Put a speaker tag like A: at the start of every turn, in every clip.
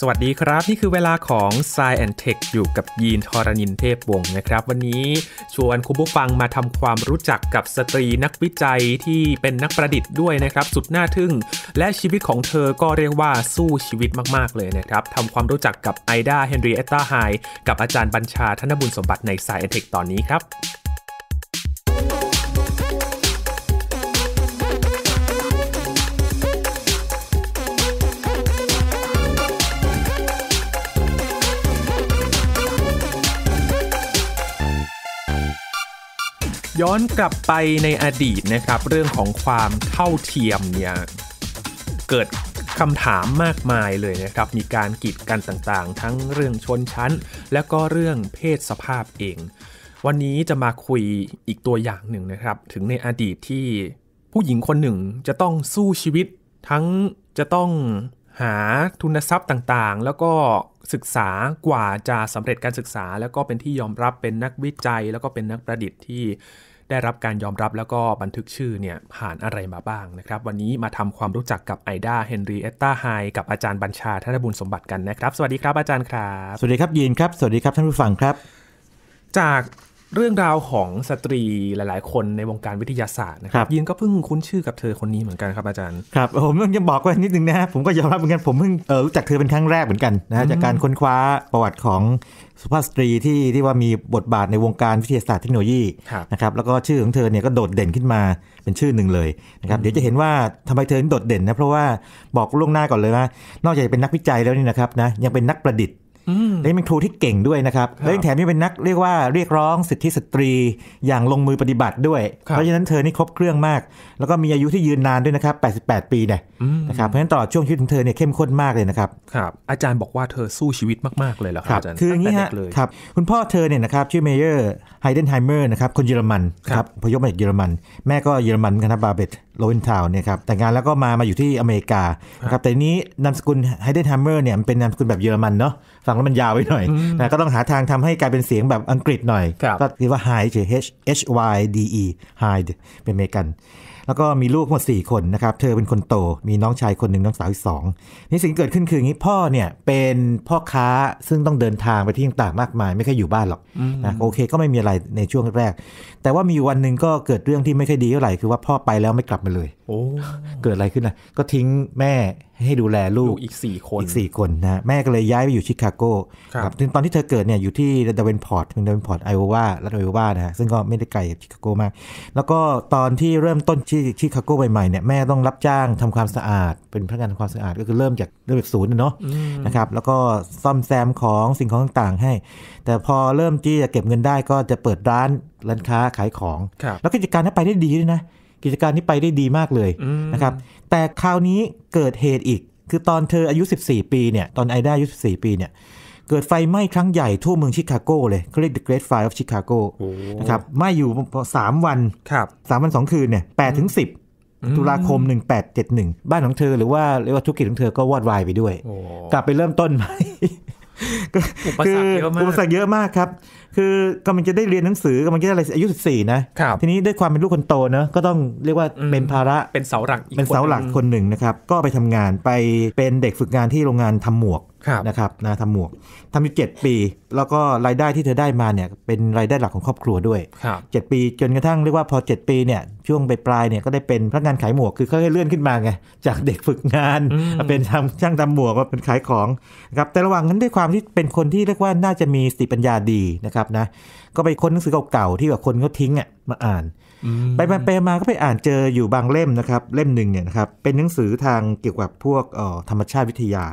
A: สวัสดีครับ นี่คือเวลาของ s ซแอนเทคอยู่กับยีนทอรานินเทพวงศ์นะครับ วันนี้ชวนคุณผู้ฟังมาทำความรู้จักกับสตรีนักวิจัยที่เป็นนักประดิษฐ์ด้วยนะครับสุดน่าทึ่ง และชีวิตของเธอก็เรียกว่าสู้ชีวิตมาก ๆ เลยนะครับทำความรู้จักกับไอดาเฮนรีเอตตาไฮกับอาจารย์บัญชาธนบุญสมบัติใน s ซแอนเทคตอนนี้ครับย้อน กลับไปในอดีตนะครับเรื่องของความเท่าเทียมเนี่ยเกิดคำถามมากมายเลยนะครับมีการกีดกันต่างๆ ทั้งเรื่องชนชั้นและก็เรื่องเพศสภาพเอง วันนี้จะมาคุยอีกตัวอย่างหนึ่งนะครับถึงในอดีตที่ผู้หญิงคนหนึ่งจะต้องสู้ชีวิต ทั้งจะต้องหาทุนทรัพย์ต่างๆ แล้วก็ศึกษากว่าจะสำเร็จการศึกษา แล้วก็เป็นที่ยอมรับเป็นนักวิจัย แล้วก็เป็นนักประดิษฐ์ที่ได้รับการยอมรับแล้วก็บันทึกชื่อเนี่ย ผ่านอะไรมาบ้างนะครับ วันนี้มาทำความรู้จักกับไอดาเฮนรีเอตตาไฮกับอาจารย์บัญชาธนบุญสมบัติกันนะครับ สวัสดีครับอาจารย์ครับ สวัสดีครับยีนครับ สวัสดีครับท่านผู้ฟังครับ จากเรื่องราวของสตรีหลายๆ คนในวงการวิทยาศาสตร์นะครับยินก็เพิ่งคุ้นชื่อกับเธอคนนี้เหมือนกันครับอาจารย์ ครับ
B: ผมต้องจะบอกไว้นิดนึงนะผมก็ยอมรับเหมือนกันผมเพิ่งเออรู้จักเธอเป็นครั้งแรกเหมือนกันนะจากการค้นคว้าประวัติของสุภาพสตรีที่ที่ว่ามีบทบาทในวงการวิทยาศาสตร์เทคโนโลยีนะครับแล้วก็ชื่อของเธอเนี่ยก็โดดเด่นขึ้นมาเป็นชื่อหนึ่งเลยนะครับเดี๋ยวจะเห็นว่าทำไมเธอโดดเด่นนะเพราะว่าบอกล่วงหน้าก่อนเลยว่านอกจากเป็นนักวิจัยแล้วนี่นะครับนะยังเป็นนักประดิษฐ์และเป็นครูที่เก่งด้วยนะครับและยังแถมยังเป็นนักเรียกว่าเรียกร้องสิทธิสตรี อย่างลงมือปฏิบัติด้วย เพราะฉะนั้นเธอนี่ครบเครื่องมาก แล้วก็มีอายุที่ยืนนานด้วยนะครับ88 ปีเนี่ยนะครับเพราะฉะนั้นตลอดช่วงชีวิตของเธอเนี่ยเข้มข้นมากเลยนะครับครับอาจารย์บอกว่าเธอสู้ชีวิตมากๆเลยเหรอครับอาจารย์คืออย่างนี้ฮะครับคุณพ่อเธอเนี่ยนะครับชื่อเมเยอร์ไฮเดนไฮเมอร์นะครับคนเยอรมันครับพยพมาจากเยอรมัน แม่ก็เยอรมันกันคณะบาเบตโลเวนทาวเนี่ยครับแต่งานแล้วก็มามาอยู่ที่อเมริกาครับแต่นี้นามสกุลไฮเดนไฮเมอร์เนี่ยมันเป็นนามสกุลแบบเยอรมันเนาะฟังแล้วมันยาวไปหน่อยนะก็ต้องหาทางทำให้กลายเป็นเสียงแบบอังกฤษหน่อย ก็เรียกว่าไฮเฉย H H Y D E ไฮเป็นเมกันแล้วก็มีลูกหมด4คนนะครับ เธอเป็นคนโต มีน้องชายคนหนึ่งน้องสาวอีกสองนี่สิ่งที่เกิดขึ้นคืออย่างนี้พ่อเนี่ยเป็นพ่อค้าซึ่งต้องเดินทางไปที่ต่างๆ มากมายไม่ค่อยอยู่บ้านหรอกนะโอเค ก็ไม่มีอะไรในช่วงแรก แต่ว่ามีวันหนึ่งก็เกิดเรื่องที่ไม่ค่อยดีเท่าไหร่คือว่าพ่อไปแล้วไม่กลับมาเลยเกิดอะไรขึ้นนะก็ทิ้งแม่ให้ดูแลลูกอีก 4 คนอีก 4 คนนะแม่ก็เลยย้ายไปอยู่ชิคาโกครับตอนที่เธอเกิดเนี่ยอยู่ที่เดเวนพอร์ตเดเวนพอร์ตไอโอวารัฐไอโอวานะซึ่งก็ไม่ได้ไกลจากชิคาโกมาก แล้วก็ตอนที่เริ่มต้นที่ชิคาโกใหม่ๆเนี่ยแม่ต้องรับจ้างทำความสะอาด เป็นพนักงานทำความสะอาด ก็คือเริ่มจากเริ่มจากศูนย์เนาะนะครับแล้วก็ซ่อมแซมของสิ่งของต่างๆให้ แต่พอเริ่มที่จะเก็บเงินได้ก็จะเปิดร้านร้านค้าขายของ แล้วกิจการนั้นไปได้ดีด้วยนะกิจการนี้ไปได้ดีมากเลยนะครับ แต่คราวนี้เกิดเหตุอีกคือตอนเธออายุ 14 ปีเนี่ย ตอนไอด้าอายุ 14 ปีเนี่ย เกิดไฟไหม้ครั้งใหญ่ทั่วเมืองชิคาโกเลยเขาเรียก The Great Fire of Chicago นะครับไหม้อยู่3วันครับ3วัน 2 คืนเนี่ย8ถึง10 ตุลาคม 1871 บ้านของเธอหรือว่าเรียกว่าธุรกิจของเธอก็วอดวายไปด้วย กลับไปเริ่มต้นใหม่คืออุปสรรคเยอะมากครับ คือกำลังจะได้เรียนหนังสือกำลังจะได้อะไรอายุ14นะ ทีนี้ด้วยความเป็นลูกคนโตเนอะก็ต้องเรียกว่า
A: เป็นภาระ เป็นเสาหลัก เป็นเสาหลักคน
B: หนึ่งนะครับ ก็ไปทำงานไปเป็นเด็กฝึกงานที่โรงงานทำหมวกนะครับนะทำหมวกทำอยู่7ปี แล้วก็รายได้ที่เธอได้มาเนี่ยเป็นรายได้หลักของครอบครัวด้วย7ปีจนกระทั่งเรียกว่าพอ 7 ปีเนี่ยช่วงปลายเนี่ยก็ได้เป็นพนักงานขายหมวกคือเขาเลื่อนขึ้นมาไงจากเด็กฝึกงานมาเป็นทำช่างทำหมวกมาเป็นขายของนะครับแต่ระหว่างนั้นด้วยความที่เป็นคนที่เรียกว่าน่าจะมีสติปัญญาดีนะครับนะก็ไปค้นหนังสือเก่าๆที่แบบคนเขาทิ้งอ่ะมาอ่านไปไปมาก็ไปอ่านเจออยู่บางเล่มนะครับ เล่มหนึ่งเนี่ยนะครับเป็นหนังสือทางเกี่ยวกับพวกธรรมชาติวิทยา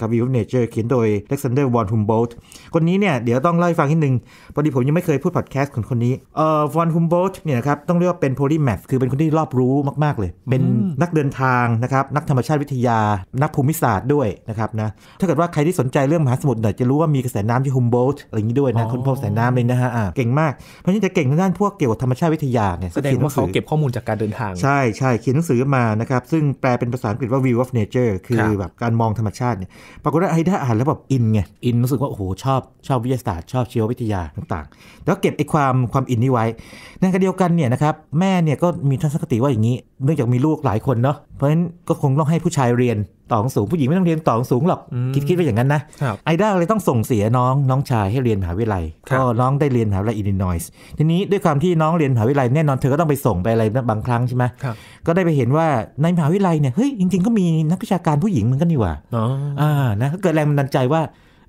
B: ครับวิวเนเจอร์เขียนโดยเล็กซานเดอร์วอนฮุมโบลต์คนนี้เนี่ย เดี๋ยวต้องเล่าให้ฟังนิดนึงพอดีผมยังไม่เคยพูดพอดแคสต์คนคนนี้เอ่อวอนฮุมโบลต์เนี่ยครับต้องเรียกว่าเป็นโพลีแมทคือเป็นคนที่รอบรู้มาก ๆเลย เป็นนักเดินทางนะครับนักธรรมชาติวิทยา นักภูมิศาสตร์ด้วยนะครับนะถ้าเกิดว่าใครที่สนใจเรื่องมหาสมุทรเน่ยจะรู้ว่ามีกระแสน้ำที่ฮุมโบลต์อะไรอย่างนี้ด้วยนะคนพบสายน้ำเลยนะฮะเก่งมากเพราะฉะนั้นจะเก่งทางด้านพวกเกี่ยวกับธรรมชาติวิทยาเนี่ยแสดงว่าเขาเก็
A: บข้อมูลจากการเดินทาง ใช
B: ่ใช่เขียนหนังสือมานะครับ ซึ่งแปลเป็นภาษาอังกฤษว่า view of nature คือแบบการมองธรรมชาติเนี่ยปรากฏว่าไอ้ด้าอ่านแล้วแบบอินไงอินรู้สึกว่าโอ้โหชอบชอบวิทยาศาสตร์ชอบชีววิทยาต่าง ๆ แล้วเก็บไอ้ความความอินนี้ไว้ในขณะเดียวกันเนี่ยนะครับแม่เนี่ยก็มีทัศนคติว่าอย่างนี้ เนื่องจากมีลูกหลายคนเนาะเพราะฉะนั้นก็คงต้องให้ผู้ชายเรียนต่อสูงผู้หญิงไม่ต้องเรียนต่อสูงหรอก คิดคิดไปอย่างนั้นนะไอด้าเลยต้องส่งเสียน้องน้องชายให้เรียนมหาวิทยาลัยก็น้องได้เรียนมหาวิทยาลัยอินดีนอยส์ทีนี้ด้วยความที่น้องเรียนมหาวิทยาลัยแน่นอน เธอก็ต้องไปส่งไปอะไรบางครั้งใช่ไหมก็ได้ไปเห็นว่า ในมหาวิทยาลัยเนี่ยเฮ้ย จริงๆก็มีนักวิชาการผู้หญิงเหมือนกันนี่หว่าอ๋ออ่านะเกิดแรงบันดาลใจว่า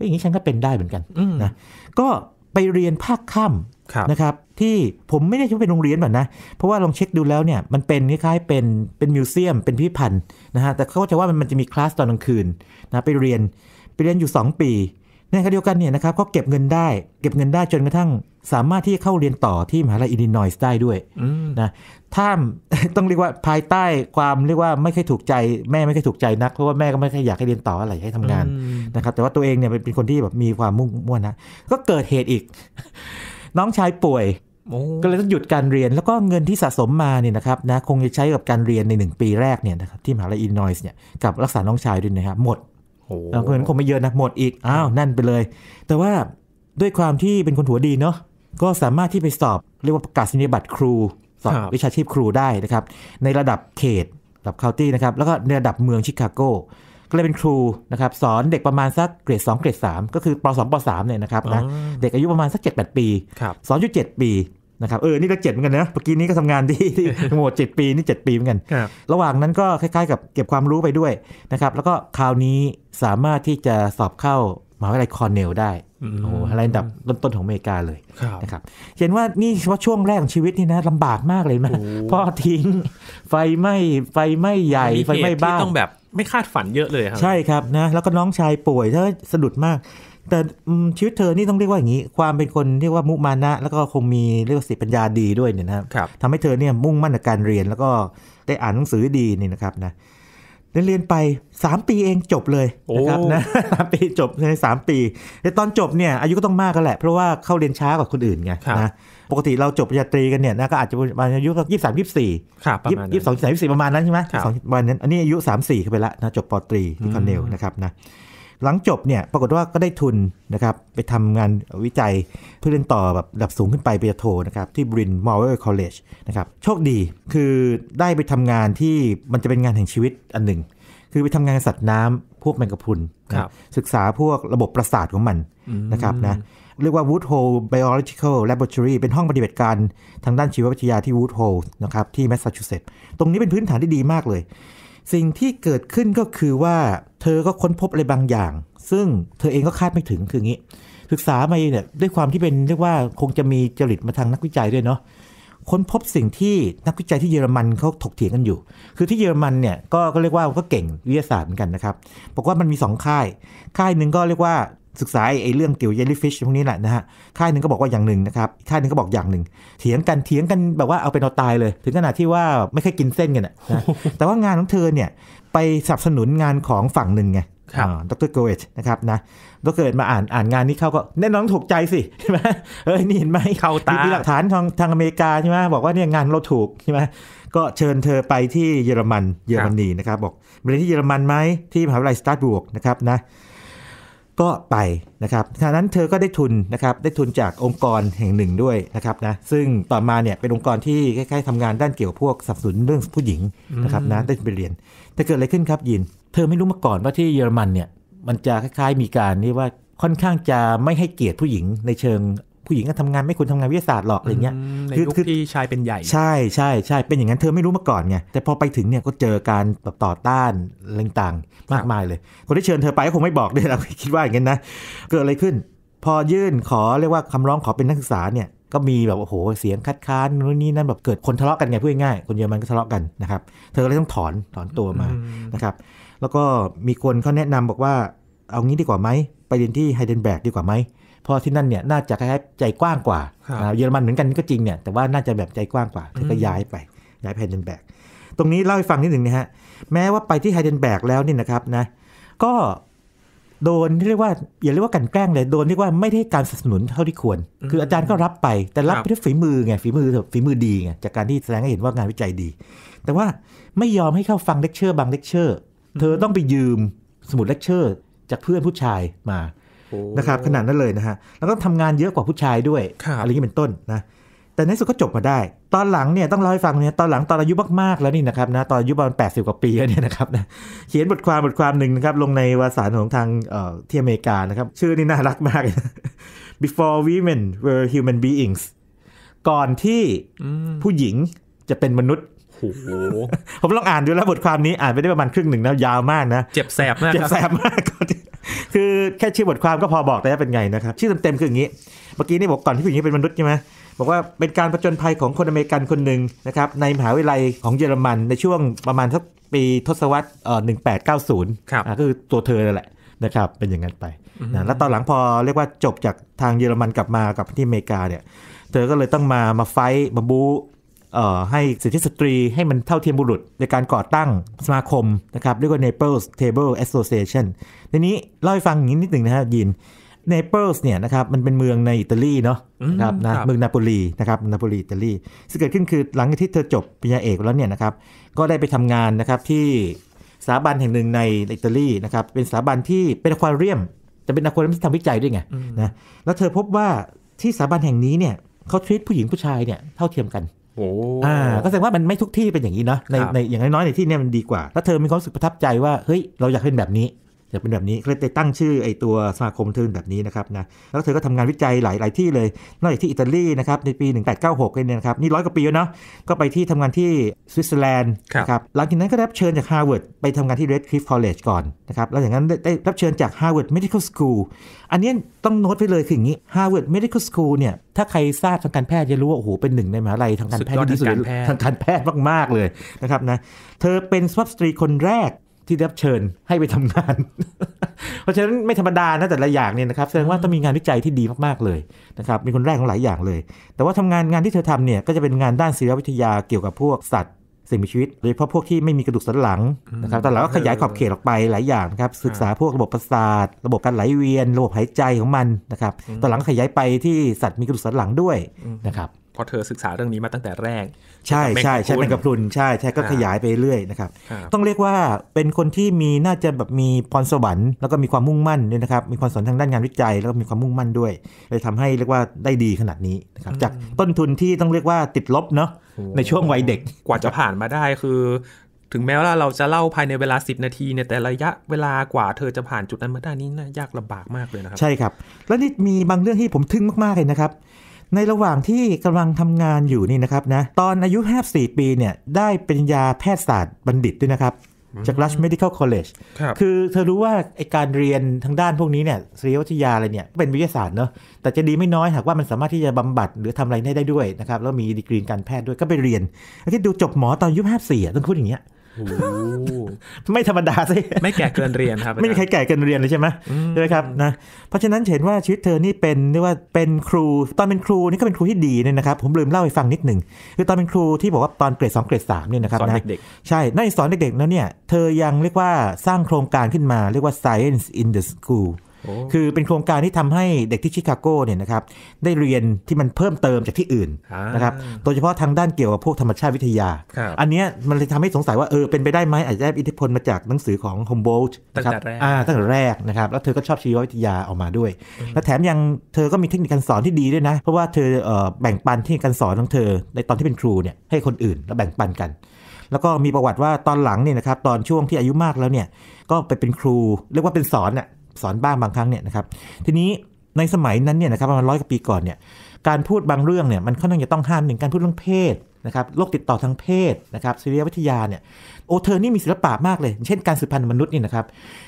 B: อย่างนี้ฉันก็เป็นได้เหมือนกันนะก็ไปเรียนภาคค่ำนะครับ ที่ผมไม่ได้ชิว่าเป็นโรงเรียนแบบนะ เพราะว่าลองเช็คดูแล้วเนี่ย มันเป็นคล้ายๆ เป็นเป็นมิวเซียม เป็นพิพิธภัณฑ์นะฮะ แต่เขาจะว่ามันจะมีคลาสตอนกลางคืนนะไปเรียนไปเรียนอยู่ 2 ปีในขณะเดียวกันเนี่ยนะครับก็เก็บเงินได้เก็บเงินได้จนกระทั่งสามารถที่จะเข้าเรียนต่อที่มหาลัยอินดินอยส์ได้ด้วยนะ ถ้าต้องเรียกว่าภายใต้ความเรียกว่าไม่เคยถูกใจแม่ไม่เคยถูกใจนักเพราะว่าแม่ก็ไม่เคยอยากให้เรียนต่ออะไรให้ทำงานนะครับแต่ว่าตัวเองเนี่ยเป็นคนที่แบบมีความมุ่งมั่นนะก็เกิดเหตุอีก น้องชายป่วยก็เลยต้องหยุดการเรียน แล้วก็เงินที่สะสมมาเนี่ยนะครับนะคงจะใช้กับการเรียนใน1ปีแรกเนี่ยนะครับที่มหาลัยอินดินอยส์เนี่ย กับรักษาน้องชายด้วยนะครับหมดเราเห็นนคงไม่เยอะนะหมดอีก อ้าว นั่นไปเลย แต่ว่าด้วยความที่เป็นคนหัวดีเนาะ ก็สามารถที่ไปสอบ เรียกว่าประกาศนียบัตรครู สอบวิชาชีพครูได้นะครับ ในระดับเขตระดับเคานตี้นะครับ แล้วก็ในระดับเมืองชิคาโกก็เลยเป็นครูนะครับ สอนเด็กประมาณสักเกรด2เกรด3ก็คือป .2 ป .3 เนี่ยนะครับนะ เด็กอายุประมาณสัก7 8ปี สอนอยู่7ปีนะครับเออนี่ก็เจ็ดเหมือนกันนะเมื่อกี้นี้ก็ทำงานที่ที่โหมดเจ็ดปี นี่เจ็ดปีเหมือนกัน ระหว่างนั้นก็คล้ายๆกับเก็บความรู้ไปด้วยนะครับ แล้วก็คราวนี้สามารถที่จะสอบเข้ามหาวิทยาลัยคอนเนลได้โอ้โหอะไรอันดับต้นๆ ของอเมริกาเลยนะครับ เห็นว่านี่เฉพาะช่วงแรกของชีวิตนี่นะลำบากมากเลยนะ พ่อทิ้ง ไฟไหม้ไฟไหม้ใหญ่ ไฟไหม้บ้านต้องแบ
A: บ ไม่คาดฝันเยอะเลยครับใช
B: ่ครับนะแล้วก็น้องชายป่วยถ้าสะดุดมากแต่ชีวิตเธอนี่ต้องเรียกว่าอย่างนี้ ความเป็นคนเรียกว่ามุมานะ แล้วก็คงมีเรียกว่าสติปัญญาดีด้วยเนี่ยนะครับทำให้เธอเนี่ยมุ่งมั่นในการเรียนแล้วก็ได้อ่านหนังสือดีนี่นะครับนะเรียนไป3ปีเองจบเลยนะครับนะปีจบใน3ปีแต่ตอนจบเนี่ย อายุก็ต้องมากกันแหละ เพราะว่าเข้าเรียนช้ากว่าคนอื่นไงนะปกติเราจบปริญญาตรีกันเนี่ยนะก็อาจจะประมาณอายุยี่สามยี่สี่ยี่สองยี่สามยี่สี่ประมาณนั้นใช่ไหมสองวันนั้นอันนี้อายุสามสี่ขึ้นไปละนะจบปตรีที่คอนเนลนะครับนะหลังจบเนี่ยปรากฏว่าก็ได้ทุนนะครับไปทำงานวิจัยเพื่อเรียนต่อแบบระดับสูงขึ้นไปปริญญาโทนะครับที่บรินมอร์เวลคอลเลจนะครับโชคดีคือได้ไปทำงานที่มันจะเป็นงานแห่งชีวิตอันหนึ่ง คือไปทำงานสัตว์น้ำพวกแมงกะพรุน ศึกษาพวกระบบประสาทของมันนะครับนะเรียกว่า w o o d h o l e Biological Laboratory เป็นห้องปฏิบัติการทางด้านชีววิทยาที่ w o o d h o l e นะครับที่แมสซาชูเซตส์ตรงนี้เป็นพื้นฐานที่ดีมากเลยสิ่งที่เกิดขึ้นก็คือว่าเธอก็ค้นพบอะไรบางอย่าง ซึ่งเธอเองก็คาดไม่ถึงคืองี้ ศึกษามาเนี่ยด้วยความที่เป็นเรียกว่า คงจะมีจริตมาทางนักวิจัยด้วยเนาะค้นพบสิ่งที่นักวิจัยที่เยอรมันเขาถกเถียงกันอยู่ คือที่เยอรมันเนี่ยก็เรียกว่าก็เก่งวิทยาศาสตร์เหมือนกันนะครับบอกว่ามันมี 2 ค่ายค่ายหนึ่งก็เรียกว่าศึกษาไอ้เรื่องเกี่ยวเยลลี่ฟิชพวกนี้แหละนะฮะ ค่ายหนึ่งก็บอกว่าอย่างหนึ่งนะครับค่ายหนึ่งก็บอกอย่างหนึ่งเถียงกันเถียงกันแบบว่าเอาเป็นเอาตายเลย ถึงขนาดที่ว่าไม่เคยกินเส้นกันนะแต่ว่างานของเธอเนี่ย ไปสนับสนุนงานของฝั่งหนึ่งไงดรเกเวชนะครับนะดรเกิดมาอ่านอ่านงานนี้เขาก็แน่นอนถูกใจสิใช่ไหมเอ้ยนี่เห็นไหมเขาตามีหลักฐานทางทางอเมริกาใช่ไหมบอกว่าเนี่ยงานเราถูกใช่ไหมก็เชิญเธอไปที่เยอรมันเยอรมนีนะครับบอกไปที่เยอรมันไหมที่มหาวิทยาลัยสตาร์บวกนะครับนะก็ ไป นะครับทางนั้นเธอก็ได้ทุนนะครับ ได้ทุนจากองค์กรแห่งหนึ่งด้วยนะครับนะ ซึ่งต่อมาเนี่ยเป็นองค์กรที่ใกล้ๆทำงานด้านเกี่ยวพวกสับสนเรื่องผู้หญิงนะครับนะได้ไปเรียน แต่เกิดอะไรขึ้นครับยิน เธอไม่รู้มาก่อนว่าที่เยอรมันเนี่ยมันจะคล้าย ๆ มีการนี่ว่าค่อนข้างจะไม่ให้เกียรติผู้หญิงในเชิงผู้หญิงก็ทำงานไม่ควรทำงานวิทยาศาสตร์หรอกอะไรเงี้ยในยุคท
A: ี่ชายเป็นใหญ่
B: ใช่ใช่ใช่เป็นอย่างนั้นเธอไม่รู้มาก่อนไงแต่พอไปถึงเนี่ยก็เจอการแบบต่อต้านเรื่องต่างมากมายเลย คนที่เชิญเธอไปก็คงไม่บอกด้วยเราคิดว่าอย่างนั้นนะ เกิดอะไรขึ้น พอยื่นขอเรียกว่าคำร้องขอเป็นนักศึกษาเนี่ยก็มีแบบโอ้โหเสียงคัดค้านนู่นนี่นั่นแบบเกิดคนทะเลาะกันไงพูดง่ายคนเยอรมันก็ทะเลาะกันนะครับเธอเลยต้องถอนถอนตัวมานะครับแล้วก็มีคนเขาแนะนำบอกว่า เอางี้ดีกว่าไหมไปเรียนที่ไฮเดนแบกดีกว่าไหมเพราะที่นั่นเนี่ยน่าจะคใจกว้างกว่าเยอรมันเหมือนกันก็จริงเนี่ย แต่ว่าน่าจะแบบใจกว้างกว่าก็ย้ายไปย้ายไปไฮเดนแบกตรงนี้เล่าให้ฟังนิดหนึ่งนะฮะแม้ว่าไปที่ไฮเดนแบกแล้วนี่นะครับนะก็ โดนเรียกว่าอย่าเรียกว่ากันแกล้งเลยโดนเรียกว่าไม่ได้การสนับสนุนเท่าที่ควร คืออาจารย์ก็รับไปแต่รับไปด้วยฝีมือไงฝีมือฝีมือดีไงจากการที่แสดงให้เห็นว่างานวิจัยดี แต่ว่าไม่ยอมให้เข้าฟังเลคเชอร์บางเลคเชอร์เธอต้องไปยืมสมุดเลคเชอร์จากเพื่อนผู้ชายมานะครับขนาดนั้นเลยนะฮะแล้วก็ทำงานเยอะกว่าผู้ชายด้วย อะไรอย่างนี้เป็นต้นนะแต่ในสุดก็จบมาได้ ตอนหลังเนี่ยต้องเล่าให้ฟังเนี่ยตอนหลังตอนอายุมากๆ แล้วนี่นะครับนะตอนอายุประมาณแปดสิบกว่าปีเนี่ยนะครับนะเขียนบทความบทความหนึ่งนะครับลงในวารสารของทางที่อเมริกานะครับชื่อนี่น่ารักมาก Before women were human beings ก่อนที่ผู้หญิงจะเป็นมนุษย์ผมลองอ่านดูแล้วบทความนี้อ่านไปได้ประมาณครึ่งหนึ่งนะยาวมากนะ
A: เจ็บแสบมากเจ็บแสบม
B: ากก่อนทีคือแค่ชื่อบทความก็พอบอกแต่วเป็นไงนะครับ ชื่อเต็มๆคืออย่างนี้ เมื่อกี้นี่บอกก่อนที่ผู้หญิงเป็นมนุษย์ใช่ไหมบอกว่าเป็นการผจญภัยของคนอเมริกันคนหนึ่งนะครับในมหาวิทยาลัยของเยอรมันในช่วงประมาณสักปีทศวรรษเอ่อ1890ครับก็คือตัวเธอนั่นแหละนะครับ เป็นอย่างนั้นไปนะแล้วตอนหลังพอเรียกว่าจบจากทางเยอรมันกลับมากับที่อเมริกาเนี่ย เธอก็เลยต้องมามาไฟมาบูให้สิทธิสตรีให้มันเท่าเทียมบุรุษในการก่อตั้งสมาคมนะครับเรียกว่า Naples Table Association ในนี้เล่าให้ฟังอย่างนี้นิดหนึ่งนะฮะยิน Naples เนี่ยนะครับมันเป็นเมืองในอิตาลีเนาะนะครับนะเมืองนาโปลีนะครับนาโปลีอิตาลีสิ่งเกิดขึ้นคือหลังาที่เธอจบปริญญาเอกแล้วเนี่ยนะครับก็ได้ไปทำงานนะครับที่สถาบันแห่งหนึ่งในอิตาลีนะครับเป็นสถาบันที่เป็นควาเรียมแต่เป็นอควาเรียมที่ทำวิจัยด้วยไงนะแล้วเธอพบว่าที่สถาบันแห่งนี้เนี่ยเขาทวีตผู้หญิงผู้ชายเนี่ยเท่าเทียมกัน o ออ่าก็แสดงว่ามันไม่ทุกที่เป็นอย่างนี้เนาะในในอย่างน้อยๆในที่นี้มันดีกว่าแล้วเธอมีความรู้สึกประทับใจว่าเฮ้ยเราอยากเป็นแบบนี้จะเป็นแบบนี้เลยตั้งชื่อไอตัวสมาคมเินแบบนี้นะครับนะ แล้วเธอก็ทำงานวิจัยหลายหลายที่เลย นอกจากที่อิตาลีนะครับในปี 1896เนี่ยนะครับ นี่ร้อยกว่าปีแล้วเนาะ ก็ไปที่ทำงานที่สวิตเซอร์แลนด์นะครับ หลังจากนั้นก็ได้รับเชิญจากฮาร์วาร์ดไปทำงานที่เรดคลิฟคอลเลจก่อนนะครับ แล้วอย่างนั้นได้รับเชิญจากฮาร์วาร์ดเมดิคอลสคูลอันนี้ต้องโน้ตไปเลยคืออย่างนี้ฮาร์วาร์ดเมดิคอลสคูลเนี่ย ถ้าใครทราบทางการแพทย์จะรู้ว่าโอ้โห เป็นหนึ่งในมหาลัยทางการแพทย์ที่สุดทางการแพทย์มากๆเลยนะครับนะเธอเป็นสวัสตรีคนแรกที่รับเชิญให้ไปทำงาน เพราะฉะนั้นไม่ธรรมดานะแต่ละอย่างเนี่ยนะครับแสดงว่าต้องมีงานวิจัยที่ดีมากๆเลยนะครับ มีคนแรกของหลายอย่างเลย แต่ว่าทำงานงานที่เธอทำเนี่ย ก็จะเป็นงานด้านศิลปวิทยา เกี่ยวกับพวกสัตว์สิ่งมีชีวิตโดยเฉพาะพวกที่ไม่มีกระดูกสันหลังนะครับแต่เราก็ขยายขอบเขตออกไปหลายอย่างครับศึกษาพวกระบบประสาทระบบการไหลเวียนระบบหายใจของมันนะครับต่อหลังขยายไปที่สัตว์มีกระดูกสันหลังด้วยนะครับ
A: ราะเธอศึกษาเรื่องนี้มาตั้งแต่แรกใช่ใช่ใช่เป็นกับพุน
B: ใช่ ใช่ก็ขยายไปเรื่อยนะครับต้องเรียกว่าเป็นคนที่มีน่าจะแบบมีพรสวรรค์แล้วก็มีความมุ่งมั่นด้วยนะครับ มีความสนทางด้านงานวิจัย แล้วก็มีความมุ่งมั่นด้วย เลยทำให้เรียกว่าได้ดีขนาดนี้นะครับจากต้นทุนที่ต้องเรียกว่าติดลบเนาะ
A: ในช่วงวัยเด็กกว่าจะผ่านมาได้คือ ถึงแม้ว่าเราจะเล่าภายในเวลา 10 นาทีเนี่ยแต่ระยะเวลากว่าเธอจะผ่านจุดนั้นมาได้นี่นะยากลำบากมากเลยนะครับใช่ครับ แล้วน
B: ี่มีบางเรื่องที่ผมทึ่งมากๆเลยนะครับในระหว่างที่กำลังทำงานอยู่นี่นะครับนะตอนอายุ54ปีเนี่ยได้ปริญญาแพทยศาสตร์บัณฑิตด้วยนะครับ จากรัชเมดิคอลคอลเลจคคือเธอรู้ว่าไอการเรียนทางด้านพวกนี้เนี่ยศิลปวิทยาอะไรเนี่ยเป็นวิทยาศาสตร์เนาะแต่จะดีไม่น้อยหากว่ามันสามารถที่จะบำบัดหรือทำอะไรได้ได้ด้วยนะครับ แล้วมีดีกรีการแพทย์ด้วยก็ไปเรียนไทีดดูจบหมอตอนอายุห้าสี่ต้องพูดอย่างเงี้ยไม่ธรรมดาสิ
A: ไม่แก่เกินเรียนครับไม่มีใคร
B: แก่เกินเรียนเลยใช่ไหมใช่ไหมครับนะเพราะฉะนั้นเห็นว่าชีวิตเธอนี่เป็นเรียกว่าเป็นครูตอนเป็นครูนี่ก็เป็นครูที่ดีเนี่ยนะครับผมลืมเล่าให้ฟังนิดหนึ่งคือตอนเป็นครูที่บอกว่าตอนเกรดสองเกรดสามเนี่ยนะครับสอนเด็กๆใช่ในสอนเด็กๆแล้วเนี่ยเธอยังเรียกว่าสร้างโครงการขึ้นมา เรียกว่า science in the school คือเป็นโครงการที่ทำให้เด็กที่ชิคาโกเนี่ยนะครับได้เรียนที่มันเพิ่มเติมจากที่อื่นนะครับโดยเฉพาะทางด้านเกี่ยวกับพวกธรรมชาติวิทยา อันนี้มันเลยทำให้สงสัยว่าเออเป็นไปได้ไหมอาจจะได้อิทธิพลมาจากหนังสือของโฮมโบลต์นะครับตั้งแต่แรกนะครับ แล้วเธอก็ชอบชีววิทยาออกมาด้วย และแถมยังเธอก็มีเทคนิคการสอนที่ดีด้วยนะ เพราะว่าเธอแบ่งปันที่การสอนของเธอ ในตอนที่เป็นครูเนี่ยให้คนอื่นแล้วแบ่งปันกัน แล้วก็มีประวัติว่าตอนหลังเนี่ยนะครับตอนช่วงที่อายุมากแล้วเนี่ยก็ไปเป็นครูเรียกว่าเป็นสอนน่ะสอนบ้างบางครั้งเนี่ยนะครับ ทีนี้ในสมัยนั้นเนี่ยนะครับประมาณร้อยกว่าปีก่อนเนี่ย การพูดบางเรื่องเนี่ยมันค่อนข้างจะต้องห้ามหนึ่งการพูดเรื่องเพศนะครับโรคติดต่อทางเพศนะครับศิลปวิทยาเนี่ยโอเธอนี่มีศิลปะมากเลยเช่นการสืบพันธุ์มนุษย์นี่นะครับ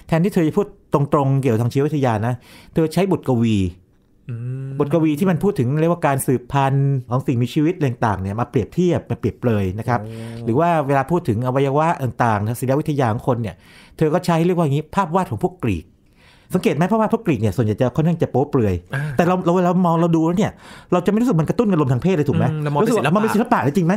B: แทนที่เธอจะพูดตรงๆเกี่ยวทางชีววิทยานะ เธอใช้บทกวีบทกวีที่มันพูดถึงเรียกว่าการสืบพันธุ์ของสิ่งมีชีวิตต่างๆเนี่ยมาเปรียบเทียบมาเปรียบเลยนะครับหรือว่าเวลาพูดถึงอวัยวะต่างๆศิลปวิทยาของคนเนี่ยเธอก็ใช้เรียกว่าอย่างนี้ภาพวาดของพวกกรีกสังเกตไหมเพราะว่าพวกกรีกเนี่ยส่วนใหญ่จะค่อนข้างจะโป๊เปลือยแต่เราเราเรามองเราดูแล้วเนี่ยเราจะไม่รู้สึกมันกระตุ้นอารมณ์ทางเพศเลยถูกไหมรู้สึกมันเป็นศิลปะจริงไหม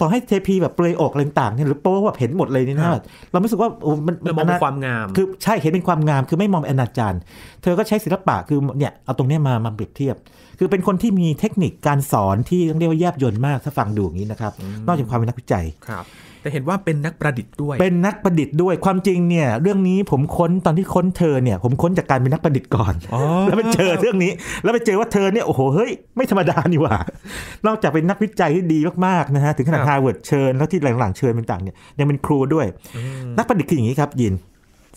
B: ต่อให้เทพีแบบเปลือยอกอะไรต่างเนี่ยหรือโป๊แบบเห็นหมดเลยนี่นะเราไม่รู้สึกว่ามันมองเป็นความงามคือใช่เห็นเป็นความงามคือไม่มองอนาจารเธอก็ใช้ศิลปะคือเนี่ยเอาตรงนี้มามาเปรียบเทียบคือเป็นคนที่มีเทคนิคการสอนที่ต้องเรียกว่าแยบยนต์มากถ้าฟังดูอย่างนี้นะครับ นอกจากความเป็นนักวิจัยครับ
A: แต่เห็นว่าเป็นนักประดิษฐ์ด้วย เป็น
B: นักประดิษฐ์ด้วย ความจริงเนี่ยเรื่องนี้ผมค้นตอนที่ค้นเธอเนี่ย ผมค้นจากการเป็นนักประดิษฐ์ก่อนอ
A: แล้วไปเจอเรื่อง
B: นี้แล้วไปเจอว่าเธอเนี่ยโอ้โหเฮ้ยไม่ธรรมดานี่ว่านอกจากเป็นนักวิจัยที่ดีมากๆนะฮะถึงขนาดฮาร์วาร์ดเชิญ แล้วที่หลังๆเชิญเป็นต่างเนี่ยยังเป็นครูด้วย นักประดิษฐ์คืออย่างนี้ครับ ยิน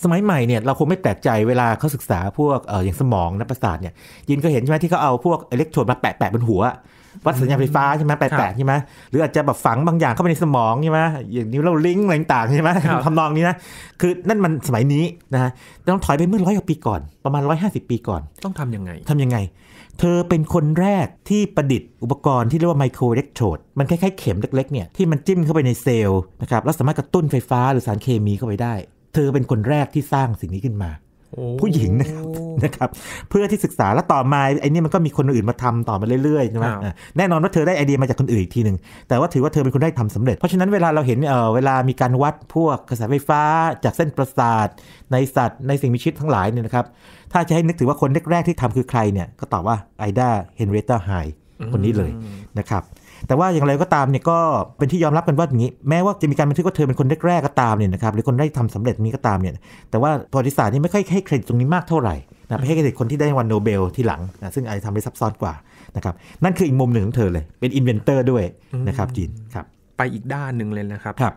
B: สมัยใหม่เนี่ยเราคงไม่แปลกใจเวลาเขาศึกษาพวกเอออย่างสมองนักประสาทเนี่ยยินก็เห็นใช่ไหมที่เขาเอาพวกอิเล็กโทรดมาแปะแปะบนหัววัดสัญญาณไฟฟ้าใช่ไหมแปะแปะใช่ไหมหรืออาจจะแบบฝังบางอย่างเข้าไปในสมองใช่ไหมอย่างนี้เราลิงก์อะไรต่างใช่ไหมทำนองนี้นะคือนั่นมันสมัยนี้นะฮะต้องถอยไปเมื่อร้อยกว่าปีก่อนประมาณร้้อยหาสิบปีก่อน
A: ต้องทํำยังไง ทํ
B: ำยังไงเธอเป็นคนแรกที่ประดิษฐ์อุปกรณ์ที่เรียกว่าไมโครเล็กโทรดมันคล้ายๆเข็มเล็กๆเนี่ยที่มันจิ้มเข้าไปในเซลล์นะครับแล้วสามารถกระตุ้นไฟฟ้าหรือสารเคมีเข้าไปได้เธอเป็นคนแรกที่สร้างสิ่งนี้ขึ้นมา ผู้หญิงนะครับนะครับเพื่อที่ศึกษาแล้วต่อมาไอ้นี่มันก็มีคนอื่นมาทำต่อมาเรื่อยๆใช่ไหมแน่นอนว่าเธอได้ไอเดียมาจากคนอื่นอีกทีหนึ่ง แต่ว่าถือว่าเธอเป็นคนได้ทำสำเร็จเพราะฉะนั้นเวลาเราเห็นเเวลามีการวัดพวกกระแสไฟฟ้า จากเส้นประสาทในสัตว์ในสิ่งมีชีวิตทั้งหลายเนี่ยนะครับ ถ้าจะให้นึกถือว่าคนแรกๆที่ทำคือใครเนี่ย ก็ตอบว่าไอดาเฮนเรตาไฮคนนี้เลยนะครับแต่ว่าอย่างไรก็ตามเนี่ยก็เป็นที่ยอมรับกันว่าอย่างนี้แม้ว่าจะมีการบันทึกว่าเธอเป็นคนแรกๆก็ตามเนี่ยนะครับหรือคนได้ทำสำเร็จนี้ก็ตามเนี่ยแต่ว่าประวัติศาสตร์นี่ไม่ค่อยให้เครดิตตรงนี้มากเท่าไหร่นะไปให้เครดิตคนที่ได้วันโนเบลที่หลังนะซึ่งไอทำได้ซับซ้อนกว่านะครับนั่นคืออีกมุมหนึ่งของเธอเลย เป็นอินเวนเตอร์ด้วยนะครับจีนครับไปอีกด้านหนึ่งเลยนะครับครับ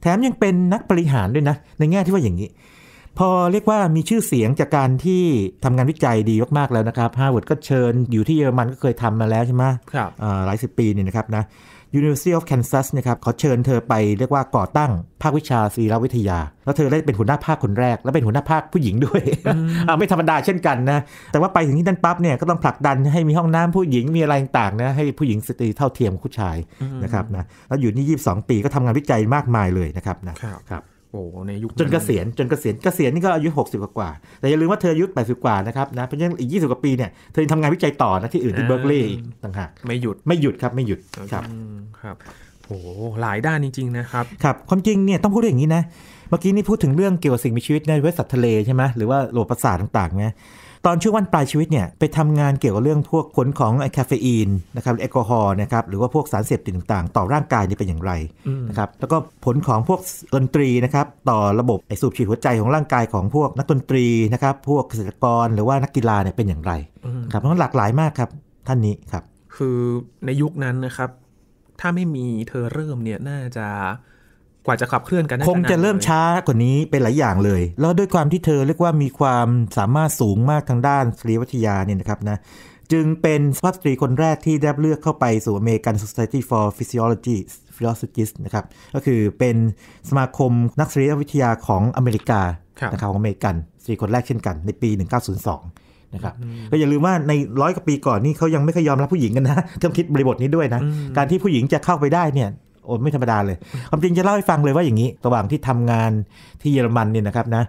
B: แถมยังเป็นนักบริหารด้วยนะในแง่ที่ว่าอย่างนี้พอเรียกว่ามีชื่อเสียงจากการที่ทำงานวิจัยดีมาก ๆ แล้วนะครับ ฮาร์วาร์ดก็เชิญอยู่ที่เยอรมันก็เคยทำมาแล้วใช่ไหมครับหลายสิบปีนี่นะครับนะ University of Kansas นะครับเขาเชิญเธอไปเรียกว่าก่อตั้งภาควิชาศิลวิทยา แล้วเธอได้เป็นหัวหน้าภาคคนแรกและเป็นหัวหน้าภาคผู้หญิงด้วยไม่ธรรมดาเช่นกันนะ แต่ว่าไปถึงที่นั่นปั๊บเนี่ยก็ต้องผลักดันให้มีห้องน้ำผู้หญิงมีอะไรต่างๆนะให้ผู้หญิงสตรีเท่าเทียมผู้ชายนะครับนะแล้วอยู่นี่22 ปีก็ทำงานวิจัยมากมายเลยนะครับนะครับ
A: โอ้ในยุคจนเกษี
B: ยณจนเกษียณเกษียณนี่ก็อายุ 60กว่า แต่อย่าลืมว่าเธออายุ 80 กว่านะครับนะเพราะฉะนั้นอีก 20 กว่าปีเนี่ยเธอทำงานวิจัยต่อนะที่อื่นที่เบิร์กลีย์ต่างหากไม่หยุดไม่หยุดครับไม่หยุดครับครับโอ้หลายด้านจริง ๆนะครับครับ ความจริงเนี่ยต้องพูดอย่างนี้นะ เมื่อกี้นี่พูดถึงเรื่องเกี่ยวกับสิ่งมีชีวิตในเวสัตว์ทะเลใช่ไหมหรือว่าโลกประสาทต่างๆเนี่ยตอนช่วงวันปลายชีวิตเนี่ย ไปทำงานเกี่ยวกับเรื่องพวกผลของไอคาเฟอีนนะครับแอลกอฮอล์นะครับหรือว่าพวกสารเสพติดต่าง ๆ ต่อร่างกายนี่เป็นอย่างไรนะครับแล้วก็ผลของพวกดนตรีนะครับ ต่อระบบไอสูบฉีดหัวใจของร่างกายของพวกนักดนตรีนะครับ พวกเกษตรกรหรือว่านักกีฬาเนี่ยเป็นอย่างไรครับมันหลากหลายมากครับ ท่านนี้ครับ
A: คือในยุคนั้นนะครับ ถ้าไม่มีเธอเริ่มเนี่ยน่าจะกว่าจะขับเคลื่อนกันคงจะเริ่ม
B: ช้ากว่านี้เป็นหลายอย่างเลย แล้วด้วยความที่เธอเรียกว่ามีความสามารถสูงมากทางด้านสตรีวิทยาเนี่ยนะครับนะจึงเป็นสภาพสตรีคนแรกที่ได้เลือกเข้าไปสู่ American Society for Physiology p h i l o s o p h i s t นะครับก็คือเป็นสมาคมนักสตรีวิทยาของอเมริกานะครับของอเมริกันสตรีคนแรกเช่นกันในปี 1902 นะครับก็อย่าลืมว่าในร้อยกว่าปีก่อนนี่เขายังไม่เคยยอมรับผู้หญิงกันนะต้องคิดบริบทนี้ด้วยนะการที่ผู้หญิงจะเข้าไปได้เนี่ยโอ้ไม่ธรรมดาเลย ความจริงจะเล่าให้ฟังเลยว่าอย่างนี้ระหว่างที่ทำงานที่เยอรมันเนี่ยนะครับนะ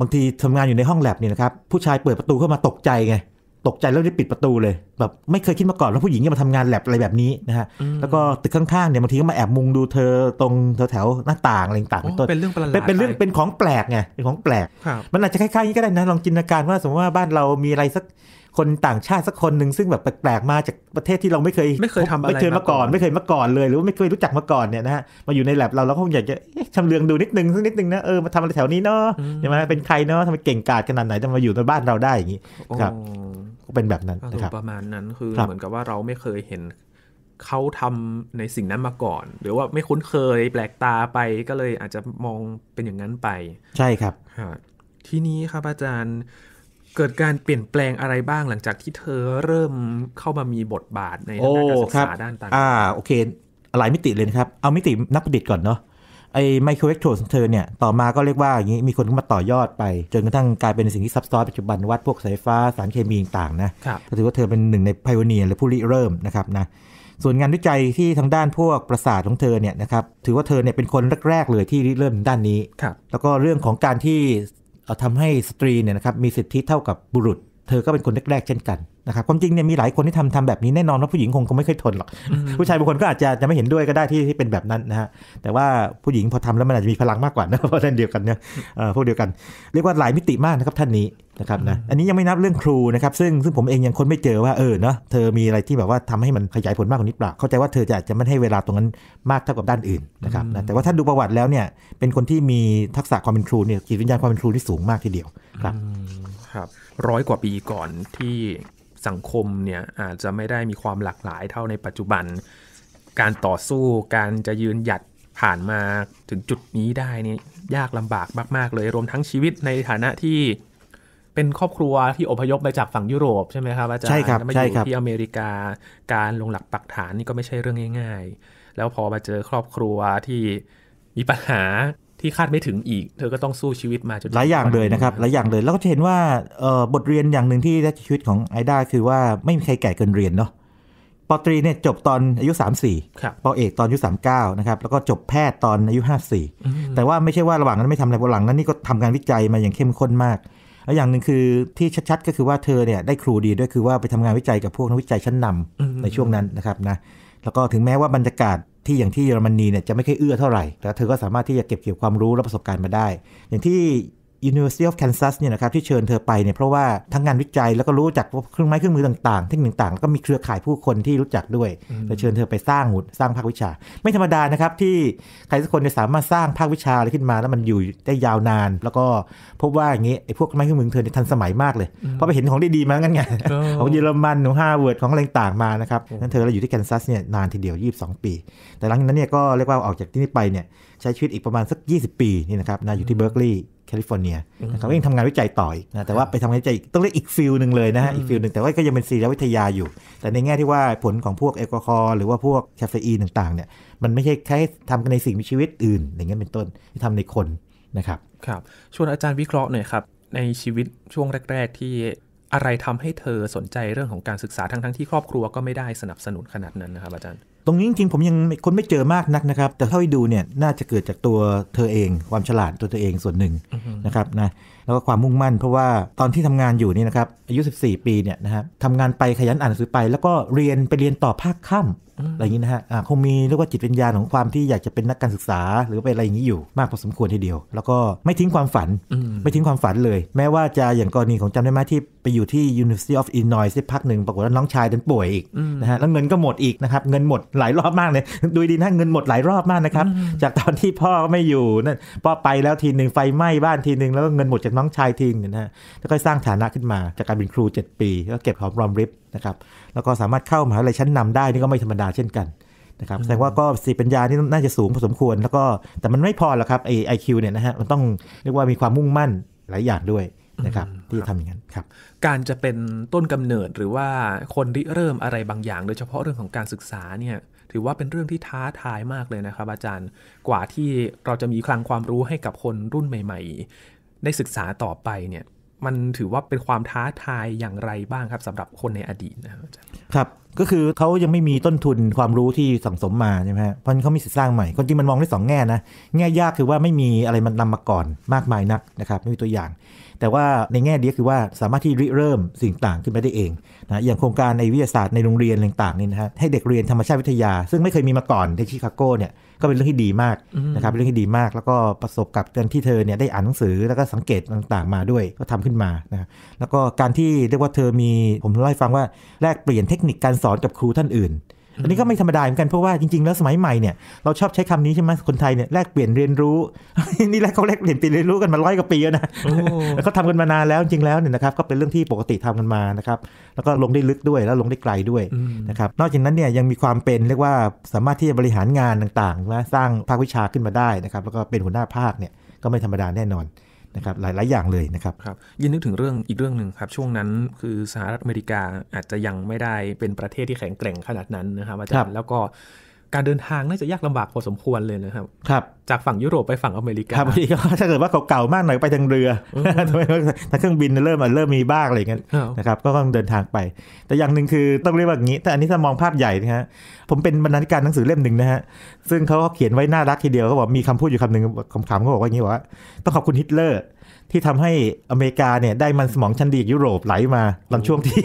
B: บางทีทำงานอยู่ในห้องแลบเนี่ยนะครับ ผู้ชายเปิดประตูเข้ามาตกใจไง ตกใจแล้วได้ปิดประตูเลยแบบไม่เคยคิดมาก่อนว่าผู้หญิงจะมาทำงานแลบอะไรแบบนี้นะฮะ แล้วก็ตึกข้างๆ เนี่ยบางทีก็มาแอบมุงดูเธอตรงแถวๆ หน้าต่างอะไรต่างเป็นต้นเป็นเรื่องประหลาดเป็นเรื่องเป็นของแปลกไงเป็นของแปลก มันอาจจะคล้ายๆนี้ก็ได้นะ ลองจินตนาการว่าสมมติว่าบ้านเรามีอะไรสักคนต่างชาติสักคนหนึ่งซึ่งแบบแปลกๆมาจากประเทศที่เราไม่เคย ไม่เคยทำอะไรไม่เคยมาก่อน ไม่เคยมาก่อนเลย หรือว่าไม่เคยรู้จักมาก่อนเนี่ยนะฮะมาอยู่ในแลบเราเราก็คงอยากจะชำเลืองดูนิดนึงสักนิดนึงนะเออมาทำอะไรแถวนี้เนาะใช่ไหมเป็นใครเนาะทำไมเก่งกาจขนาดไหนจะมาอยู่ในบ้านเราได้อย่างนี้ครับ ก็เป็นแบบนั้นนะครับป
A: ระมาณนั้นคือเหมือนกับว่าเราไม่เคยเห็นเขาทำในสิ่งนั้นมาก่อน หรือว่าไม่คุ้นเคยแปลกตาไปก็เลยอาจจะมองเป็นอย่างนั้นไป ใช่ครับ ทีนี้ครับอาจารย์เกิดการเปลี่ยนแปลงอะไรบ้างหลังจากที่เธอเริ่มเข้ามามีบทบาท ในด้านการศึกษาด้านต่างอ่า
B: โอเคหลายมิติเลยนะครับ เอามิตินักประดิษฐ์ก่อนเนาะไอ้ไมโครเวกโทรของเธอเนี่ยต่อมาก็เรียกว่า อย่างนี้มีคนมาต่อยอดไปจนกระทั่งกลายเป็นสิ่งที่ซับซ้อนปัจจุบันวัดพวกสายฟ้าสารเคมีต่างๆนะถือว่าเธอเป็นหนึ่งในพายโอเนียหรือผู้ริเริ่มนะครับนะส่วนงานวิจัยที่ทางด้านพวกประสาทของเธอเนี่ยนะครับถือว่าเธอเนี่ยเป็นคนแรกๆเลยที่ริเริ่มด้านนี้แล้วก็เรื่องของการที่ทำให้สตรีเนี่ยนะครับมีสิทธิเท่ากับบุรุษ เธอก็เป็นคนแรกๆเช่นกันนะครับความจริงเนี่ยมีหลายคนที่ทำทำแบบนี้แน่นอนว่าผู้หญิงคงคงไม่เคยทนหรอกผู้ชายบางคนก็อาจจะจะไม่เห็นด้วยก็ได้ที่ที่เป็นแบบนั้นนะฮะแต่ว่าผู้หญิงพอทำแล้วมันอาจจะมีพลังมากกว่านะเพราะเร่อเดียวกันเนี่ยพวกเดียวกัน เรียกว่าหลายมิติมากนะครับท่านนี้นะครับนะอันนี้ยังไม่นับเรื่องครูนะครับ ซึ่งซึ่งผมเองยังคนไม่เจอว่าเออเนาะเธอมีอะไรที่แบบว่าทำให้มันขยายผลมากกว่านี้เปล่าเข้าใจว่าเธอจะอาจจะไม่ให้เวลาตรงนั้นมากเท่ากับด้านอื่นนะครับนะแต่ว่าถ้าดูประวัติแล้วเนี่ย เป็นคนที่มีทักษะความเป็นครูเนี่ยจิตวิญญาณความเป็นครูที่สูงมากทีเดียว ครับ
A: ครับร้อยกว่าปีก่อนที่สังคมเนี่ยอาจจะไม่ได้มีความหลากหลายเท่าในปัจจุบัน การต่อสู้การจะยืนหยัดผ่านมา ถึงจุดนี้ได้นี่ยากลำบากมากๆเลย รวมทั้งชีวิตในฐานะที่เป็นครอบครัวที่อพยพมาจากฝั่งยุโรปใช่ไหมครับอาจารย์ใช่ครับช่ครับที่อเมริกา การลงหลักปักฐานนี่ก็ไม่ใช่เรื่องง่าย ๆ แล้วพอมาเจอครอบครัวที่มีปัญหาที่คาดไม่ถึงอีก เธอก็ต้องสู้ชีวิตมาจนหลายอย่างเลยนะครับ
B: หลายอย่างเลย แล้วก็จะเห็นว่าบทเรียนอย่างหนึ่งที่ได้ชีวิตของไอด้าคือว่าไม่มีใครแก่เกินเรียนเนาะปตรีเนี่ยจบตอนอายุ 34ปอเอกตอนอายุ39นะครับ แล้วก็จบแพทย์ตอนอายุ 54 แต่ว่าไม่ใช่ว่าระหว่างนั้นไม่ทำอะไรหลังนั้นนี่ก็ทำงานวิจัยมาอย่างเข้มข้นมาก แล้วอย่างหนึ่งคือที่ชัดๆ ก็คือว่าเธอเนี่ยได้ครูดีด้วยคือว่าไปทำงานวิจัยกับพวกนักวิจัยชั้นนำในช่วงนั้นนะครับนะ แล้วก็ถึงแม้ว่าบรรยากาศที่อย่างที่เยอรมนีเนี่ยจะไม่ค่อยเอื้อเท่าไหร่ แต่เธอก็สามารถที่จะเก็บเกี่ยวความรู้และประสบการณ์มาได้ อย่างที่ University of Kansas เนี่ยนะครับ ที่เชิญเธอไปเนี่ยเพราะว่าทั้งงานวิจัยแล้วก็รู้จักเครื่องไม้เครื่องมือต่างๆเทคนิคต่างๆก็มีเครือข่ายผู้คนที่รู้จักด้วยเลเชิญเธอไปสร้างหุ่นสร้างภาควิชา ไม่ธรรมดานะครับที่ใครสักคนจะสามารถสร้างภาควิชาอะไรขึ้นมาแล้วมันอยู่ได้ยาวนาน แล้วก็พบว่าอย่างนี้ไอ้พวกไม้เครื่องมือเธอเนี่ยทันสมัยมากเลยเพราะไปเห็นของดีๆมางั้นไงของเยอรมันของฮาร์วาร์ดของอะไรต่างมานะครับนั้นเธอเราอยู่ที่แคนซัสเนี่ยนานทีเดียว22 ปี แต่หลังจากนั้นเนี่ยก็เรียกว่าออกจากที่นี่ไปเนี่ยใช้ชีวิตอีกประมาณสัก 20 ปีนี่นะครับนะอยู่ที่เบิร์กลีย์แคลิฟอร์เนียนะครับยังทำงานวิจัยต่ออีกนะ แต่ว่าไปทำงานวิจัยต้องเรียกอีกฟิลหนึ่งเลยนะฮะ อีกฟิลหนึ่งแต่ว่าก็ยังเป็นศิลวิทยาอยู่ แต่ในแง่ที่ว่าผลของพวกแอลกอฮอล์หรือว่าพวกคาเฟอีนต่างๆเนี่ย มันไม่ใช่แค่ทำกันในสิ่งมีชีวิตอื่นอย่างเงี้ยเป็นต้น ที่ทำในคนนะครับ ครับ
A: ชวนอาจารย์วิเคราะห์หน่อยครับ ในชีวิตช่วงแรก ๆ ที่อะไรทำให้เธอสนใจเรื่องของการศึกษาทั้งๆ ที่ครอบครัวก็ไม่ได้สนับสนุนขนาดนั้นนะครับอาจารย์
B: ตรงนี้จริงๆ ผมยังคนไม่เจอมากนักนะครับแต่เท่าที่ดูเนี่ยน่าจะเกิดจากตัวเธอเอง ความฉลาดตัวเธอเองส่วนหนึ่งนะครับนะแล้วก็ความมุ่งมั่น เพราะว่าตอนที่ทำงานอยู่นี่นะครับอายุ14 ปีเนี่ยนะฮะทำงานไปขยันอ่านหนังสือไปแล้วก็เรียนไปเรียนต่อภาคค่ำอะไรอย่างนี้นะฮะคงมีเรียกว่าจิตวิญญาณของความที่อยากจะเป็นนักการศึกษา หรือเป็นอะไรอย่างนี้อยู่มากพอสมควรทีเดียว แล้วก็ไม่ทิ้งความฝันไม่ทิ้งความฝันเลย แม้ว่าจะอย่างกรณีของจำได้ไหมที่ไปอยู่ที่ University of Illinois สักพักหนึ่งปรากฏว่าน้องชายดันป่วยอีกนะฮะแล้วเงินก็หมดอีกนะครับเงินหมดหลายรอบมากเลยดูดีนะเงินหมดหลายรอบมากนะครับ จากตอนที่พ่อไม่อยู่นั่นพ่อไปแล้วทีหนึ่ง ไฟไหม้บ้านทีหนึ่งแล้วก็เงินหมดจากน้องชายทีนึงนะฮะแล้วก็สร้างฐานะขึ้นมาจากการเป็นครู 7 ปีแล้วเก็บหอมรอมริบนะครับ แล้วก็สามารถเข้ามหาวิทยาลัยชั้นนำได้นี่ก็ไม่ธรรมดาเช่นกันนะครับแสดงว่าก็สีปัญญานี่น่าจะสูงพอสมควรแล้วก็แต่มันไม่พอหรอกครับไอไอคิวเนี่ยนะฮะมันต้องเรียกว่ามีความมุ่งมั่นหลายอย่างด้วยนะครับ ที่ทำอย่างนั้นครับ
A: การจะเป็นต้นกำเนิดหรือว่าคนริเริ่มอะไรบางอย่าง โดยเฉพาะเรื่องของการศึกษาเนี่ยถือว่าเป็นเรื่องที่ท้าทายมากเลยนะครับ อาจารย์กว่าที่เราจะมีคลังความรู้ให้กับคนรุ่นใหม่ๆได้ศึกษาต่อไปเนี่ยมันถือว่าเป็นความท้าทายอย่างไรบ้างครับ สำหรับคนในอดีตนะครับ
B: ครับก็คือเขายังไม่มีต้นทุนความรู้ที่สั่งสมมาใช่ไหมฮะเพราะนี่เขาไม่สิทธิสร้างใหม่คนจริงมันมองได้สองแง่นะแง่ยากคือว่าไม่มีอะไรมันนำมาก่อนมากมายนักนะครับไม่มีตัวอย่างแต่ว่าในแง่ดีคือว่าสามารถที่ริเริ่มสิ่งต่างขึ้นไปได้เองนะอย่างโครงการในวิทยาศาสตร์ในโรงเรียนต่างๆนี่นะฮะให้เด็กเรียนธรรมชาติวิทยา ซึ่งไม่เคยมีมาก่อนในชิคาโกเนี่ย ก็เป็นเรื่องที่ดีมากนะครับเป็นเรื่องที่ดีมากแล้วก็ประสบกับการที่เธอเนี่ยได้อ่านหนังสือแล้วก็สังเกตต่างๆ มาด้วยก็ทำขึ้นมานะแล้วก็การที่เรียกว่าเธอมีผมเล่าให้ฟังว่าแลกเปลี่ยนเทคนิคการสอนกับครูท่านอื่นอันนี้ก็ไม่ธรรมดาเหมือนกันเพราะว่าจริงๆแล้วสมัยใหม่เนี่ยเราชอบใช้คำนี้ใช่ไหมคนไทยเนี่ยแลกเปลี่ยนเรียนรู้นี่แลกเขาแลกเปลี่ยนเรียนรู้กันมาร้อยกว่าปีแล้วนะเขาทำกันมานานแล้วจริงแล้วเนี่ยนะครับก็เป็นเรื่องที่ปกติทำกันมานะครับแล้วก็ลงได้ลึกด้วยแล้วลงได้ไกลด้วยนะครับนอกจากนั้นเนี่ยยังมีความเป็นเรียกว่าสามารถที่จะบริหารงานต่างๆนะสร้างภาควิชาขึ้นมาได้นะครับแล้วก็เป็นหัวหน้าภาคเนี่ยก็ไม่ธรรมดาแน่นอนะครับหลาย ๆ อย่างเลยนะครับ
A: ครับยินนึกถึงเรื่องอีกเรื่องหนึ่งครับช่วงนั้นคือสหรัฐอเมริกาอาจจะยังไม่ได้เป็นประเทศที่แข็งแกร่งขนาดนั้นนะครับอาจารย์แล้วก็การเดินทางน่าจะยากลำบากพอสมควรเลยนะครับครับ จากฝั่งยุโรปไปฝั่งอเมริกาครับ
B: ถ้าเกิดว่าเก่ามากหน่อยไปทางเรือทางเครื่องบินเริ่มเริ่มมีบ้างอะไรเงี้ยนะครับ ก็ต้องเดินทางไป แต่อย่างหนึ่งคือต้องเรียกว่างี้ แต่อันนี้ถ้ามองภาพใหญ่นะฮะ ผมเป็นบรรณาธิการหนังสือเล่มหนึ่งนะฮะ ซึ่งเขาเขียนไว้น่ารักทีเดียวเขาบอกมีคำพูดอยู่คำหนึ่งคำขำเขาบอกว่าอย่างนี้ว่า ต้องขอบคุณฮิตเลอร์ ที่ทำให้อเมริกาเนี่ย ได้มันสมองชั้นดียุโรปไหลมาลำช่วงที่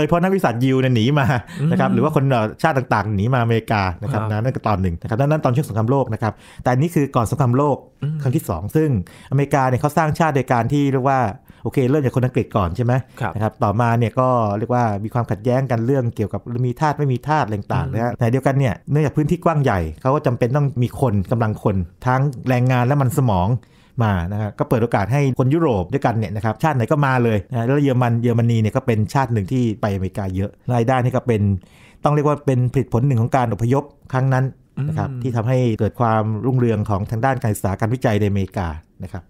B: ดยเฉพาะนักวิสัชยิวเนี่ยหนีมานะครับหรือว่าคนชาติต่างๆหนีมาอเมริกานะครับนั่นก็ตอนหนึ่งนะครับนั่นตอนช่วงสงครามโลกนะครับแต่นี่คือก่อนสงครามโลกครั้งที่ 2 ซึ่งอเมริกาเนี่ยเขาสร้างชาติโดยการที่เรียกว่าโอเคเริ่มจากคนอังกฤษก่อนใช่ไหมนะครับต่อมาเนี่ยก็เรียกว่ามีความขัดแย้งกันเรื่องเกี่ยวกับมีทาสไม่มีทาสต่างๆนะฮะแต่เดียวกันเนี่ยเนื่องจากพื้นที่กว้างใหญ่เขาก็จำเป็นต้องมีคนกำลังคน ทั้งแรงงานและมันสมองมา นะครับก็เปิดโอกาสให้คนยุโรปด้วยกันเนี่ยนะครับชาติไหนก็มาเลยนะแล้วเยอรมันเยอรมนีเนี่ยก็เป็นชาติหนึ่งที่ไปอเมริกาเยอะ รายได้นี่ก็เป็น ต้องเรียกว่าเป็นผลิตผลหนึ่งของการอพยพครั้งนั้นนะครับที่ทำให้เกิดความรุ่งเรืองของทางด้านการศึกษาการวิจัยในอเมริกานะครับ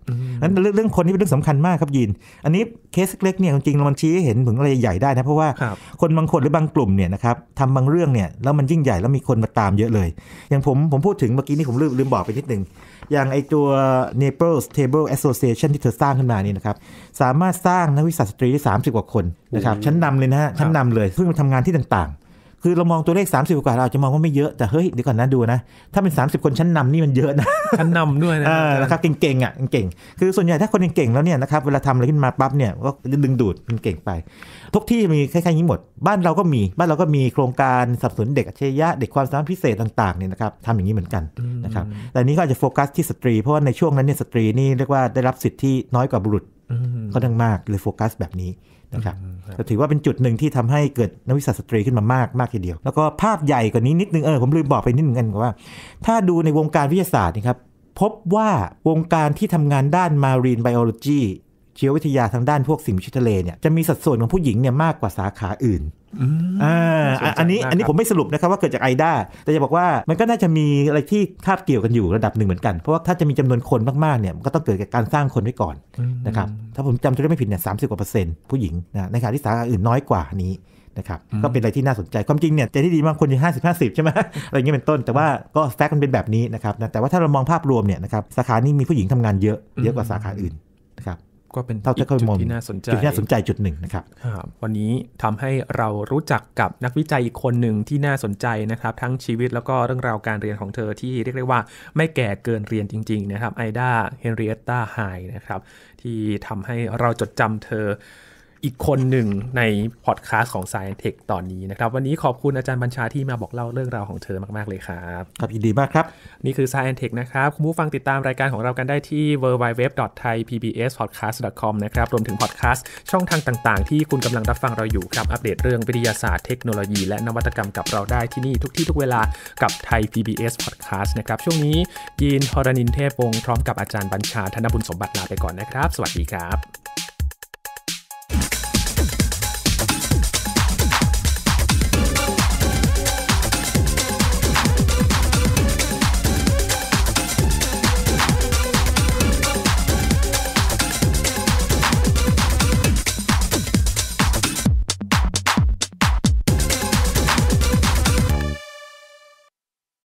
B: นั้นเรื่องคนนี่เป็นเรื่องสำคัญมากครับยิน อันนี้เคสเล็กเนี่ย จริงๆมันชี้ให้เห็นถึงอะไรใหญ่ได้นะ เพราะว่าคนบางคนหรือบางกลุ่มเนี่ยนะครับทำบางเรื่องเนี่ยแล้วมันยิ่งใหญ่แล้วมีคนมาตามเยอะเลย อย่างผมผมพูดถึงเมื่อกี้นี่ผมลืมลืมบอกไปนิดนึงอย่างไอตัว Naples Table Association ที่เธอสร้างขึ้นมานี่นะครับ สามารถสร้างนักวิชาสตรีได้30 กว่าคนนะครับ ชั้นนำเลยนะฮะ ชั้นนำเลยเพิ่งมาทำงานที่ต่างๆคือ เรามองตัวเลข 30 กว่าเราจะมองว่าไม่เยอะแต่เฮ้ยเดี๋ยวก่อนนะดูนะ ถ้าเป็น 30 คนชั้นนำนี่มันเยอะนะชั้นนำด้วยนะนะครับเก่งๆอ่ะเก่งคือส่วนใหญ่ถ้าคนเก่งแล้วเนี่ยนะครับเวลาทำอะไรขึ้นมา ปั๊บเนี่ยก็ดึงดูดเป็นเก่งไป ทุกที่มีคล้ายๆนี้หมด บ้านเราก็มี บ้านเราก็มีโครงการสับสนเด็กอัจฉริยะ เด็กความสามารถพิเศษต่างๆเนี่ยนะครับทำอย่างนี้เหมือนกันนะครับแต่นี้ก็อาจจะโฟกัสที่สตรีเพราะว่าในช่วงนั้นเนี่ยสตรีนี่เรียกว่าได้รับสิทธิน้อยกว่าบุรุษก็ดังมากเลยโฟกัสแบบนี้นะครับจะถือว่าเป็นจุดหนึ่งที่ทำให้เกิดนักวิสาสตรีขึ้นมามากมากทีเดียว แล้วก็ภาพใหญ่กว่านี้นิดนึงเออผมลืมบอกไปนิดนึงกันว่า ถ้าดูในวงการวิทยาศาสตร์นะครับพบว่าวงการที่ทำงานด้านมารีนไบโอโลจีชีววิทยาทางด้านพวกสิ่งมีชีวิตทะเลเนี่ยจะมีสัดส่วนของผู้หญิงเนี่ยมากกว่าสาขาอื่นอออันนี้อันนี้ผมไม่สรุปนะครับว่าเกิดจากไอด้าแต่จะบอกว่ามันก็น่าจะมีอะไรที่คาดเกี่ยวกันอยู่ระดับหนึ่งเหมือนกัน เพราะว่าถ้าจะมีจำนวนคนมากๆเนี่ยก็ต้องเกิดจากการสร้างคนไว้ก่อนนะครับถ้าผมจำตัวเลขไม่ผิดเนี่ยสามสิบกว่าเปอร์เซ็นต์ผู้หญิงนะในขณะที่สาขาอื่นน้อยกว่านี้นะครับก็เป็นอะไรที่น่าสนใจ ความจริงเนี่ยจะที่ดีบางคนอยู่ห้าสิบห้าสิบใช่ไหมอะไรเงี้ยเป็นต้น แต่ว่าก็แฟกต์มันเป็นแบบนี้นะครับแต่ว่าถ้าเรามองภาพรวมเนี่ยนะครับสาขานี้มีผู้หญิงทำงานเยอะเยอะกว่าสาขาอื่นก็เป็นเท่าที่เขามองที่น่าสนใจจุดน่าสนใจจุดหนึ่งนะครับ
A: วันนี้ทำให้เรารู้จักกับนักวิจัยอีกคนหนึ่งที่น่าสนใจนะครับ ทั้งชีวิตแล้วก็เรื่องราวการเรียนของเธอที่เรียกได้ว่าไม่แก่เกินเรียนจริง ๆ นะครับไอดาเฮนรีเอตตาไฮนะครับที่ทำให้เราจดจำเธออีกคนหนึ่งในพอดคาสต์ของ Science Tech ตอนนี้นะครับ วันนี้ขอบคุณอาจารย์บัญชาที่มาบอกเล่าเรื่องราวของเธอมาก ๆ เลยครับครับยินดีมากครับ นี่คือ Science Tech นะครับ คุณผู้ฟังติดตามรายการของเรากันได้ที่ www.thaipbspodcast.com นะครับรวมถึงพอดคาสต์ช่องทางต่าง ๆ ที่คุณกำลังรับฟังเราอยู่ครับอัปเดตเรื่องวิทยาศาสตร์เทคโนโลยีและนวัตกรรมกับเราได้ที่นี่ทุกที่ทุกเวลากับ t h พ i PBS Podcast นะครับช่วงนี้ยินทรณินเทพวงศ์พร้อมกับอาจารย์บัญชา ธนบุญสมบัติลาไปก่อนนะครับ สวัสดีครับ